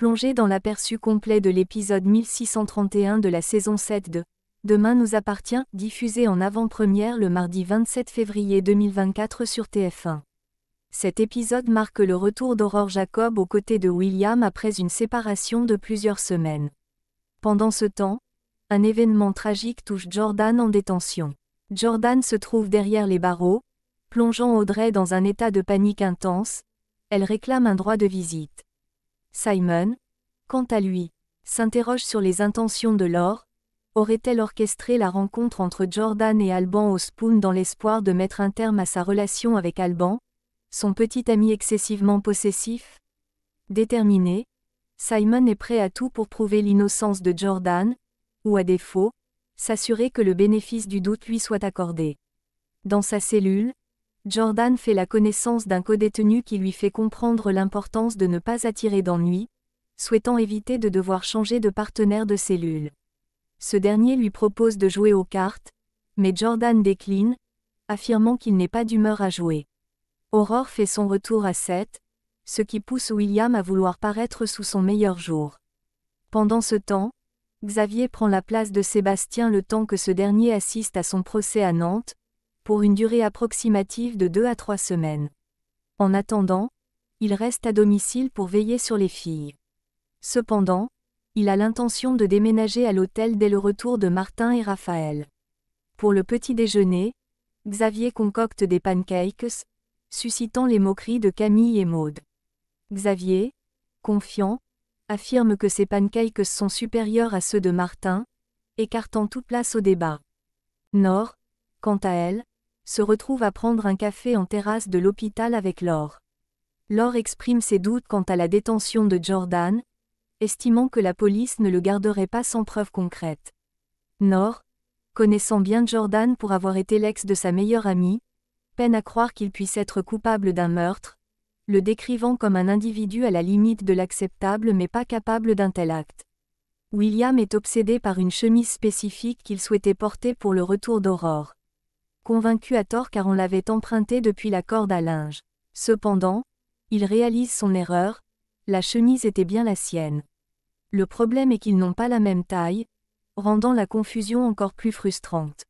Plongez dans l'aperçu complet de l'épisode 1631 de la saison 7 de Demain nous appartient, diffusé en avant-première le mardi 27 février 2024 sur TF1. Cet épisode marque le retour d'Aurore Jacob aux côtés de William après une séparation de plusieurs semaines. Pendant ce temps, un événement tragique touche Jordan en détention. Jordan se trouve derrière les barreaux, plongeant Audrey dans un état de panique intense, elle réclame un droit de visite. Simon, quant à lui, s'interroge sur les intentions de Laure. Aurait-elle orchestré la rencontre entre Jordan et Alban Spoon dans l'espoir de mettre un terme à sa relation avec Alban, son petit ami excessivement possessif Déterminé, Simon est prêt à tout pour prouver l'innocence de Jordan, ou à défaut, s'assurer que le bénéfice du doute lui soit accordé. Dans sa cellule, Jordan fait la connaissance d'un co-détenu qui lui fait comprendre l'importance de ne pas attirer d'ennui, souhaitant éviter de devoir changer de partenaire de cellule. Ce dernier lui propose de jouer aux cartes, mais Jordan décline, affirmant qu'il n'est pas d'humeur à jouer. Aurore fait son retour à 7, ce qui pousse William à vouloir paraître sous son meilleur jour. Pendant ce temps, Xavier prend la place de Sébastien le temps que ce dernier assiste à son procès à Nantes, une durée approximative de 2 à 3 semaines. En attendant, il reste à domicile pour veiller sur les filles. Cependant, il a l'intention de déménager à l'hôtel dès le retour de Martin et Raphaël. Pour le petit déjeuner, Xavier concocte des pancakes, suscitant les moqueries de Camille et Maude. Xavier, confiant, affirme que ces pancakes sont supérieurs à ceux de Martin, écartant toute place au débat. Nord, quant à elle, se retrouve à prendre un café en terrasse de l'hôpital avec Laure. Laure exprime ses doutes quant à la détention de Jordan, estimant que la police ne le garderait pas sans preuve concrète. Nor, connaissant bien Jordan pour avoir été l'ex de sa meilleure amie, peine à croire qu'il puisse être coupable d'un meurtre, le décrivant comme un individu à la limite de l'acceptable mais pas capable d'un tel acte. William est obsédé par une chemise spécifique qu'il souhaitait porter pour le retour d'Aurore convaincu à tort car on l'avait emprunté depuis la corde à linge. Cependant, il réalise son erreur, la chemise était bien la sienne. Le problème est qu'ils n'ont pas la même taille, rendant la confusion encore plus frustrante.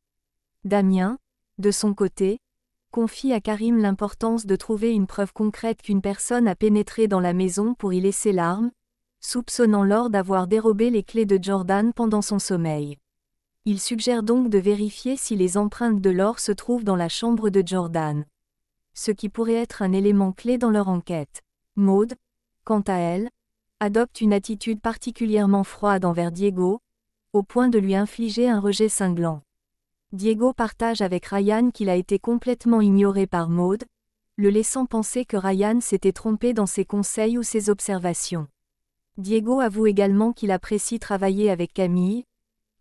Damien, de son côté, confie à Karim l'importance de trouver une preuve concrète qu'une personne a pénétré dans la maison pour y laisser l'arme, soupçonnant l'or d'avoir dérobé les clés de Jordan pendant son sommeil. Il suggère donc de vérifier si les empreintes de l'or se trouvent dans la chambre de Jordan. Ce qui pourrait être un élément clé dans leur enquête. Maud, quant à elle, adopte une attitude particulièrement froide envers Diego, au point de lui infliger un rejet cinglant. Diego partage avec Ryan qu'il a été complètement ignoré par Maud, le laissant penser que Ryan s'était trompé dans ses conseils ou ses observations. Diego avoue également qu'il apprécie travailler avec Camille,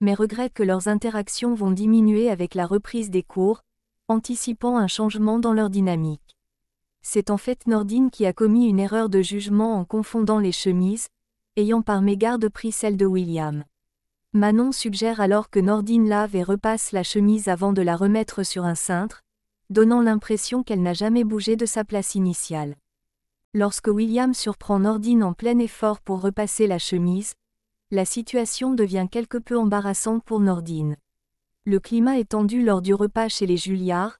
mais regrettent que leurs interactions vont diminuer avec la reprise des cours, anticipant un changement dans leur dynamique. C'est en fait Nordine qui a commis une erreur de jugement en confondant les chemises, ayant par mégarde pris celle de William. Manon suggère alors que Nordine lave et repasse la chemise avant de la remettre sur un cintre, donnant l'impression qu'elle n'a jamais bougé de sa place initiale. Lorsque William surprend Nordine en plein effort pour repasser la chemise, la situation devient quelque peu embarrassante pour Nordine. Le climat est tendu lors du repas chez les Julliard,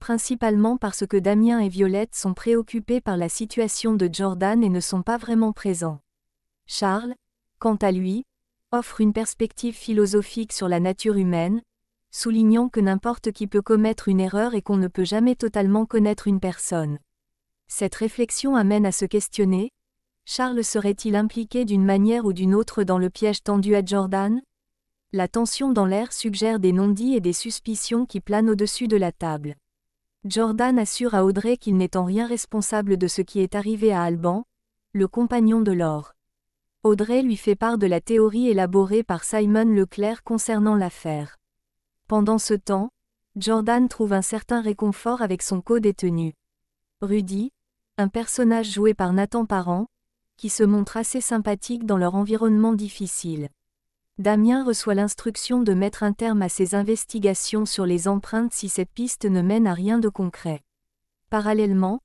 principalement parce que Damien et Violette sont préoccupés par la situation de Jordan et ne sont pas vraiment présents. Charles, quant à lui, offre une perspective philosophique sur la nature humaine, soulignant que n'importe qui peut commettre une erreur et qu'on ne peut jamais totalement connaître une personne. Cette réflexion amène à se questionner, Charles serait-il impliqué d'une manière ou d'une autre dans le piège tendu à Jordan La tension dans l'air suggère des non-dits et des suspicions qui planent au-dessus de la table. Jordan assure à Audrey qu'il n'est en rien responsable de ce qui est arrivé à Alban, le compagnon de l'or. Audrey lui fait part de la théorie élaborée par Simon Leclerc concernant l'affaire. Pendant ce temps, Jordan trouve un certain réconfort avec son co-détenu. Rudy, un personnage joué par Nathan Parent, qui se montrent assez sympathiques dans leur environnement difficile. Damien reçoit l'instruction de mettre un terme à ses investigations sur les empreintes si cette piste ne mène à rien de concret. Parallèlement,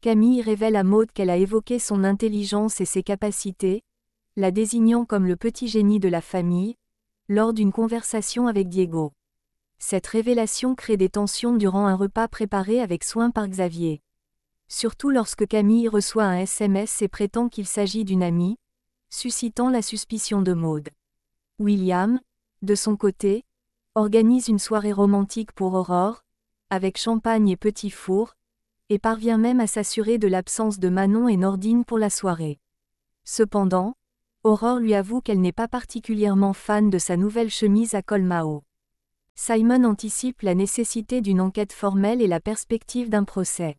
Camille révèle à Maud qu'elle a évoqué son intelligence et ses capacités, la désignant comme le petit génie de la famille, lors d'une conversation avec Diego. Cette révélation crée des tensions durant un repas préparé avec soin par Xavier surtout lorsque Camille reçoit un SMS et prétend qu'il s'agit d'une amie, suscitant la suspicion de Maude. William, de son côté, organise une soirée romantique pour Aurore, avec champagne et petits fours, et parvient même à s'assurer de l'absence de Manon et Nordine pour la soirée. Cependant, Aurore lui avoue qu'elle n'est pas particulièrement fan de sa nouvelle chemise à col Mao. Simon anticipe la nécessité d'une enquête formelle et la perspective d'un procès.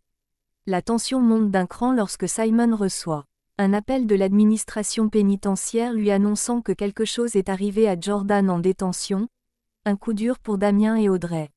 La tension monte d'un cran lorsque Simon reçoit un appel de l'administration pénitentiaire lui annonçant que quelque chose est arrivé à Jordan en détention, un coup dur pour Damien et Audrey.